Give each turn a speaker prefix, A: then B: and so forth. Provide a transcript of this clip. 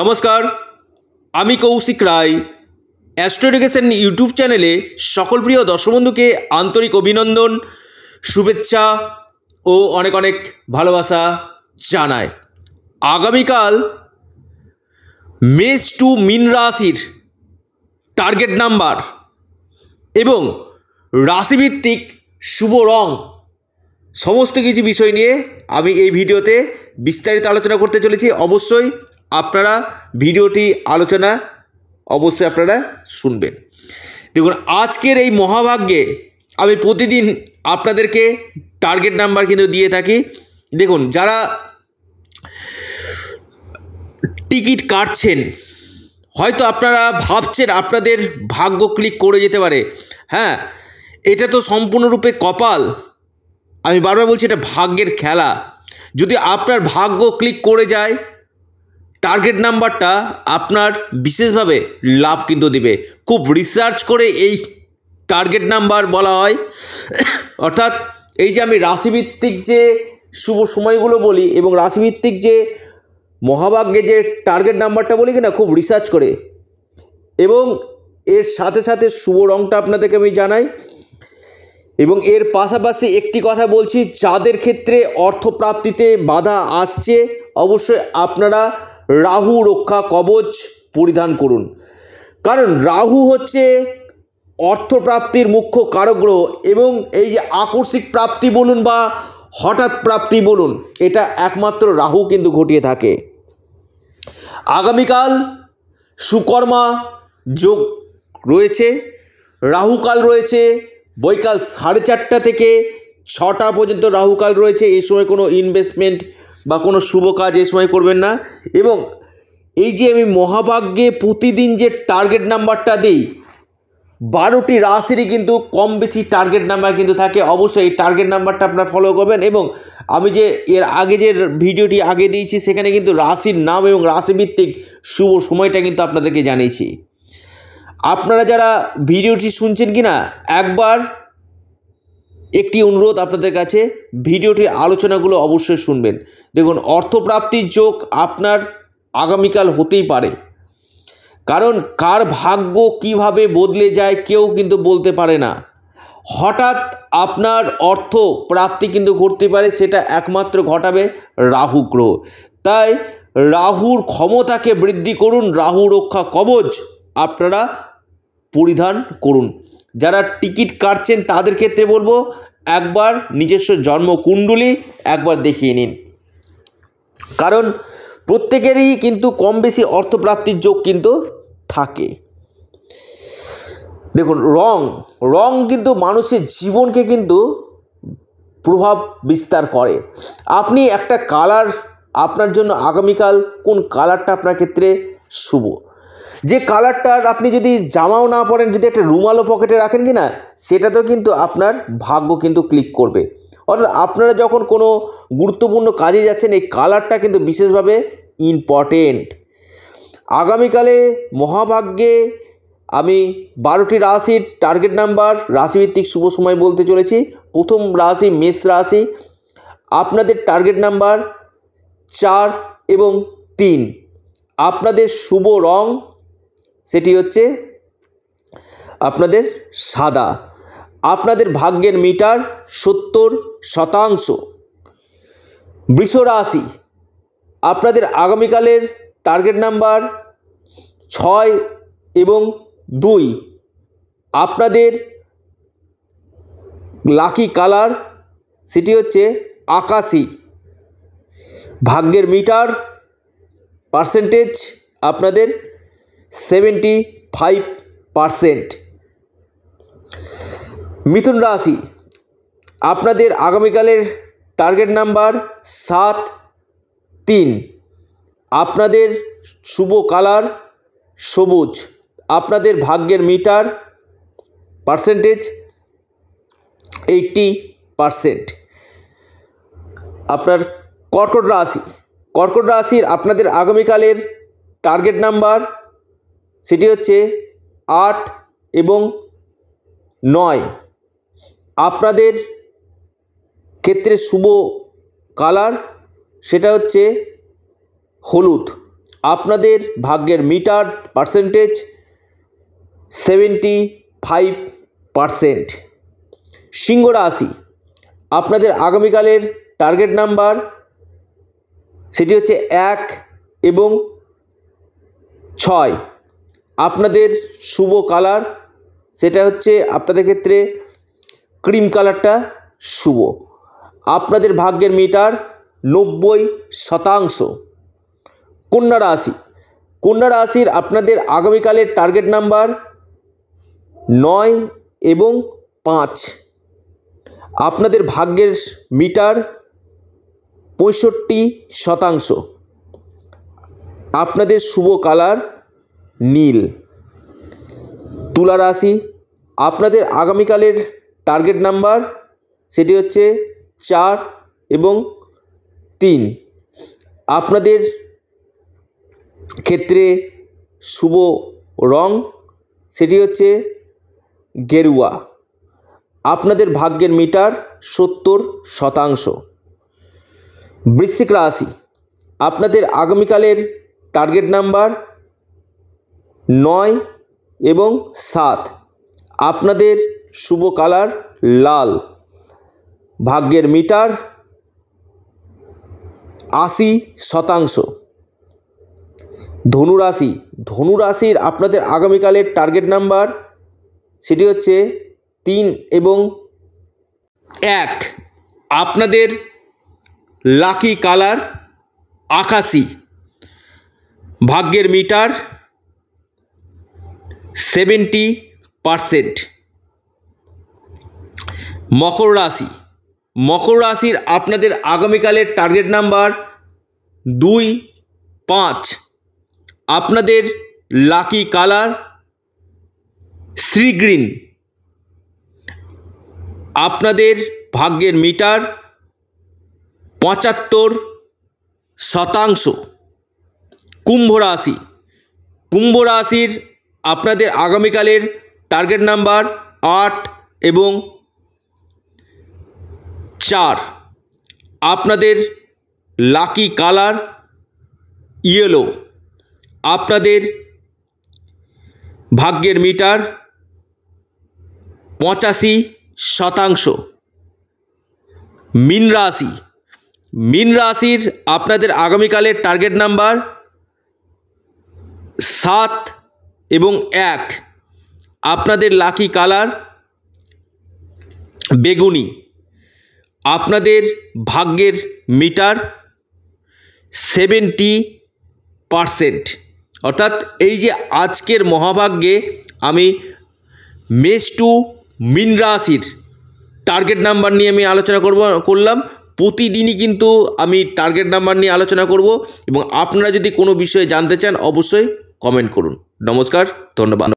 A: নমস্কার আমি Koushik Roy astro education YouTube চ্যানেলে সকল প্রিয় দর্শবন্ধুকে আন্তরিক অভিনন্দন শুভেচ্ছা ও অনেক অনেক ভালোবাসা জানায় আগামীকাল মেষ টু মিন রাশির টার্গেট নাম্বার এবং রাশিভিত্তিক শুভ রং সমস্ত কিছু বিষয় নিয়ে আমি এই ভিডিওতে বিস্তারিত আলোচনা করতে চলেছি অবশ্যই আপনারা ভিডিওটি আলোচনা অবশ্যই আপনারা শুনবেন দেখুন আজকের এই মহাভাগ্যে আমি প্রতিদিন আপনাদেরকে টার্গেট নাম্বার কিন্তু দিয়ে থাকি দেখুন যারা টিকিট কাটছেন হয়তো আপনারা ভাবছেন আপনাদের ভাগ্য ক্লিক করে যেতে পারে হ্যাঁ এটা তো সম্পূর্ণরূপে কপাল আমি বারবার বলছি এটা ভাগ্যের খেলা যদি আপনার ভাগ্য ক্লিক করে যায় টার্গেট নাম্বারটা আপনার বিশেষভাবে লাভ কিন্তু দিবে খুব রিসার্চ করে এই টার্গেট নাম্বার বলা হয় অর্থাৎ এই যে আমি রাশিভিত্তিক যে শুভ সময়গুলো বলি এবং রাশিভিত্তিক যে মহাভাগ্যে যে টার্গেট নাম্বারটা বলি কিনা খুব রিসার্চ করে এবং এর সাথে সাথে শুভ রঙটা আপনাদেরকে আমি জানাই এবং এর পাশাপাশি একটি কথা বলছি যাদের ক্ষেত্রে অর্থপ্রাপ্তিতে বাধা আসছে অবশ্যই আপনারা রাহু রক্ষা কবচ পরিধান করুন কারণ রাহু হচ্ছে অর্থপ্রাপ্তির মুখ্য কারগ্রহ এবং এই যে আকস্মিক প্রাপ্তি বলুন বা হঠাৎ প্রাপ্তি বলুন এটা একমাত্র রাহু কিন্তু ঘটিয়ে থাকে আগামীকাল সুকর্মা যোগ রয়েছে রাহুকাল রয়েছে বৈকাল সাড়ে চারটা থেকে ছটা পর্যন্ত রাহুকাল রয়েছে এই সময় কোনো ইনভেস্টমেন্ট বা কোনো শুভ কাজ এই সময় করবেন না এবং এই যে আমি মহাভাগ্যে প্রতিদিন যে টার্গেট নাম্বারটা দিই বারোটি রাশিরই কিন্তু কম বেশি টার্গেট নাম্বার কিন্তু থাকে অবশ্যই এই টার্গেট নাম্বারটা আপনারা ফলো করবেন এবং আমি যে এর আগে যে ভিডিওটি আগে দিয়েছি সেখানে কিন্তু রাশির নাম এবং রাশিভিত্তিক শুভ সময়টা কিন্তু আপনাদেরকে জানিয়েছি আপনারা যারা ভিডিওটি শুনছেন কি না একবার একটি অনুরোধ আপনাদের কাছে ভিডিওটির আলোচনাগুলো অবশ্যই শুনবেন দেখুন অর্থপ্রাপ্তির যোগ আপনার আগামীকাল হতেই পারে কারণ কার ভাগ্য কিভাবে বদলে যায় কেউ কিন্তু বলতে পারে না হঠাৎ আপনার অর্থ প্রাপ্তি কিন্তু ঘটতে পারে সেটা একমাত্র ঘটাবে রাহু গ্রহ তাই রাহুর ক্ষমতাকে বৃদ্ধি করুন রাহু রক্ষা কবচ আপনারা পরিধান করুন যারা টিকিট কাটছেন তাদের ক্ষেত্রে বলবো একবার নিজস্ব জন্মকুণ্ডলী একবার দেখিয়ে নিন কারণ প্রত্যেকেরই কিন্তু কম বেশি অর্থপ্রাপ্তির যোগ কিন্তু থাকে দেখুন রং রং কিন্তু মানুষের জীবনকে কিন্তু প্রভাব বিস্তার করে আপনি একটা কালার আপনার জন্য আগামীকাল কোন কালারটা আপনার ক্ষেত্রে শুভ যে কালারটার আপনি যদি জামাও না পরেন যদি একটা রুমালও পকেটে রাখেন কি না সেটাতেও কিন্তু আপনার ভাগ্য কিন্তু ক্লিক করবে অর্থাৎ আপনারা যখন কোনো গুরুত্বপূর্ণ কাজে যাচ্ছেন এই কালারটা কিন্তু বিশেষভাবে ইম্পর্টেন্ট আগামীকালে মহাভাগ্যে আমি বারোটি রাশির টার্গেট নাম্বার রাশিভিত্তিক শুভ সময় বলতে চলেছি প্রথম রাশি মেষ রাশি আপনাদের টার্গেট নাম্বার চার এবং তিন আপনাদের শুভ রং সেটি হচ্ছে আপনাদের সাদা আপনাদের ভাগ্যের মিটার সত্তর শতাংশ বৃষ রাশি আপনাদের আগামীকালের টার্গেট নাম্বার ছয় এবং দুই আপনাদের লাকি কালার সেটি হচ্ছে আকাশি ভাগ্যের মিটার পার্সেন্টেজ আপনাদের সেভেন্টি ফাইভ পারসেন্ট মিথুন রাশি আপনাদের আগামীকালের টার্গেট নাম্বার সাত তিন আপনাদের শুভ কালার সবুজ আপনাদের ভাগ্যের মিটার পার্সেন্টেজ এইটটি পারসেন্ট আপনার কর্কট রাশি কর্কট রাশির আপনাদের আগামীকালের টার্গেট নাম্বার সেটি হচ্ছে আট এবং নয় আপনাদের ক্ষেত্রে শুভ কালার সেটা হচ্ছে হলুদ আপনাদের ভাগ্যের meter percentage seventy five percent সিংহ রাশি আপনাদের আগামীকালের টার্গেট নাম্বার সেটি হচ্ছে এক এবং ছয় আপনাদের শুভ কালার সেটা হচ্ছে আপনাদের ক্ষেত্রে ক্রিম কালারটা শুভ আপনাদের ভাগ্যের মিটার নব্বই শতাংশ কন্যা রাশি কন্যা রাশির আপনাদের আগামীকালের টার্গেট নাম্বার নয় এবং পাঁচ আপনাদের ভাগ্যের মিটার পঁয়ষট্টি শতাংশ আপনাদের শুভ কালার নীল তুলা রাশি আপনাদের আগামীকালের টার্গেট নাম্বার সেটি হচ্ছে চার এবং তিন আপনাদের ক্ষেত্রে শুভ রং সেটি হচ্ছে গেরুয়া আপনাদের ভাগ্যের মিটার সত্তর শতাংশ বৃশ্চিক রাশি আপনাদের আগামীকালের টার্গেট নাম্বার নয় এবং সাত আপনাদের শুভ কালার লাল ভাগ্যের মিটার আশি শতাংশ ধনুরাশি ধনুরাশির আপনাদের আগামীকালের টার্গেট নাম্বার সেটি হচ্ছে তিন এবং এক আপনাদের লাকি কালার আকাশি ভাগ্যের মিটার সেভেন্টি পারসেন্ট মকর রাশি মকর রাশির আপনাদের আগামীকালের টার্গেট নাম্বার দুই পাঁচ আপনাদের লাকি কালার সি গ্রিন আপনাদের ভাগ্যের মিটার পঁচাত্তর শতাংশ কুম্ভ রাশি কুম্ভ রাশির আপনাদের আগামীকালের টার্গেট নাম্বার আট এবং চার আপনাদের লাকি কালার ইয়েলো আপনাদের ভাগ্যের মিটার পঁচাশি শতাংশ মিন রাশি মিন রাশির আপনাদের আগামীকালের টার্গেট নাম্বার সাত এবং এক আপনাদের লাকি কালার বেগুনি আপনাদের ভাগ্যের মিটার সেভেন্টি পারসেন্ট অর্থাৎ এই যে আজকের মহাভাগ্যে আমি মেষ টু মিন রাশির টার্গেট নাম্বার নিয়ে আমি আলোচনা করব করলাম প্রতিদিনই কিন্তু আমি টার্গেট নাম্বার নিয়ে আলোচনা করব এবং আপনারা যদি কোনো বিষয়ে জানতে চান অবশ্যই কমেন্ট করুন নমস্কার ধন্যবাদ